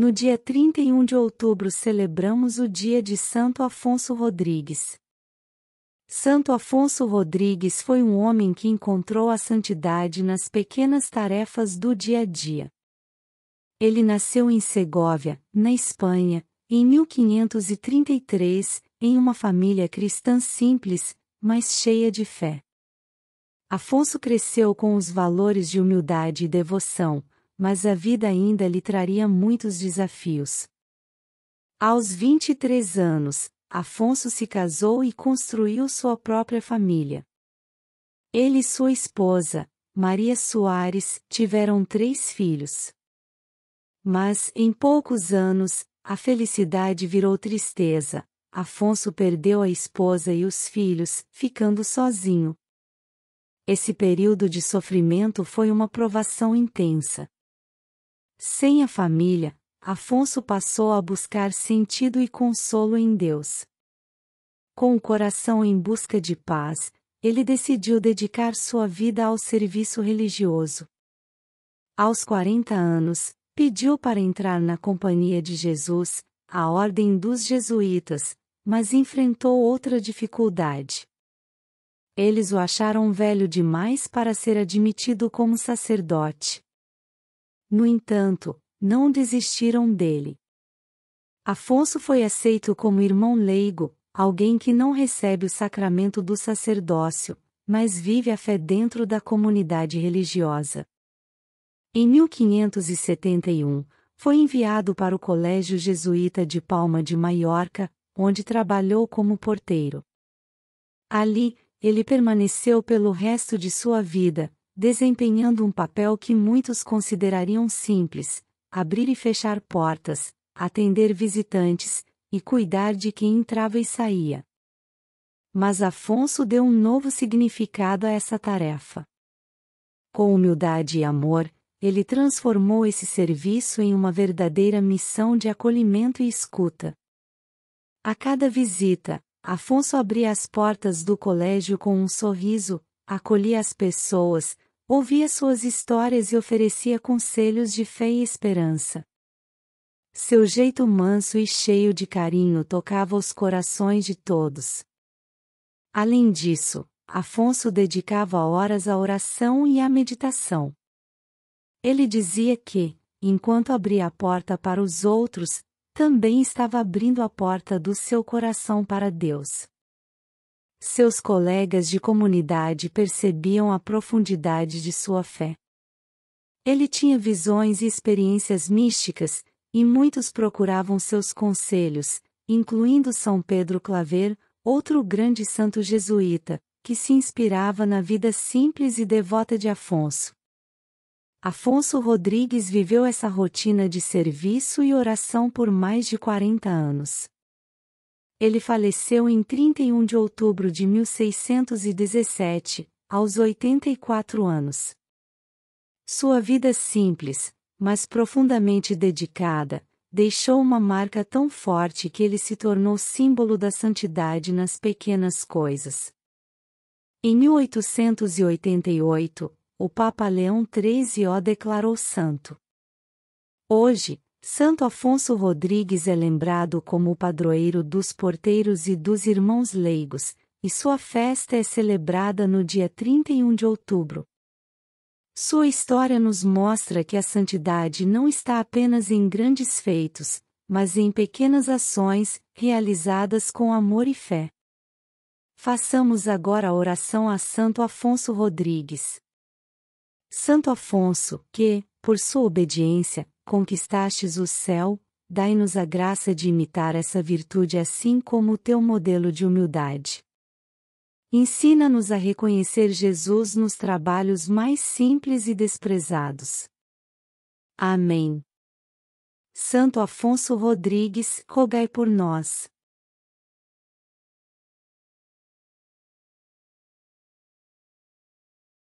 No dia 31 de outubro celebramos o dia de Santo Afonso Rodrigues. Santo Afonso Rodrigues foi um homem que encontrou a santidade nas pequenas tarefas do dia a dia. Ele nasceu em Segóvia, na Espanha, em 1533, em uma família cristã simples, mas cheia de fé. Afonso cresceu com os valores de humildade e devoção, mas a vida ainda lhe traria muitos desafios. Aos 23 anos, Afonso se casou e construiu sua própria família. Ele e sua esposa, Maria Soares, tiveram três filhos. Mas, em poucos anos, a felicidade virou tristeza. Afonso perdeu a esposa e os filhos, ficando sozinho. Esse período de sofrimento foi uma provação intensa. Sem a família, Afonso passou a buscar sentido e consolo em Deus. Com o coração em busca de paz, ele decidiu dedicar sua vida ao serviço religioso. Aos 40 anos, pediu para entrar na Companhia de Jesus, a Ordem dos Jesuítas, mas enfrentou outra dificuldade. Eles o acharam velho demais para ser admitido como sacerdote. No entanto, não desistiram dele. Afonso foi aceito como irmão leigo, alguém que não recebe o sacramento do sacerdócio, mas vive a fé dentro da comunidade religiosa. Em 1571, foi enviado para o Colégio Jesuíta de Palma de Maiorca, onde trabalhou como porteiro. Ali, ele permaneceu pelo resto de sua vida, desempenhando um papel que muitos considerariam simples: abrir e fechar portas, atender visitantes e cuidar de quem entrava e saía. Mas Afonso deu um novo significado a essa tarefa. Com humildade e amor, ele transformou esse serviço em uma verdadeira missão de acolhimento e escuta. A cada visita, Afonso abria as portas do colégio com um sorriso, acolhia as pessoas, Ouvia suas histórias e oferecia conselhos de fé e esperança. Seu jeito manso e cheio de carinho tocava os corações de todos. Além disso, Afonso dedicava horas à oração e à meditação. Ele dizia que, enquanto abria a porta para os outros, também estava abrindo a porta do seu coração para Deus. Seus colegas de comunidade percebiam a profundidade de sua fé. Ele tinha visões e experiências místicas, e muitos procuravam seus conselhos, incluindo São Pedro Claver, outro grande santo jesuíta, que se inspirava na vida simples e devota de Afonso. Afonso Rodrigues viveu essa rotina de serviço e oração por mais de 40 anos. Ele faleceu em 31 de outubro de 1617, aos 84 anos. Sua vida simples, mas profundamente dedicada, deixou uma marca tão forte que ele se tornou símbolo da santidade nas pequenas coisas. Em 1888, o Papa Leão XIII o declarou santo. Hoje, Santo Afonso Rodrigues é lembrado como o padroeiro dos porteiros e dos irmãos leigos, e sua festa é celebrada no dia 31 de outubro. Sua história nos mostra que a santidade não está apenas em grandes feitos, mas em pequenas ações, realizadas com amor e fé. Façamos agora a oração a Santo Afonso Rodrigues. Santo Afonso, que, por sua obediência, conquistastes o céu, dai-nos a graça de imitar essa virtude assim como o teu modelo de humildade. Ensina-nos a reconhecer Jesus nos trabalhos mais simples e desprezados. Amém. Santo Afonso Rodrigues, rogai por nós.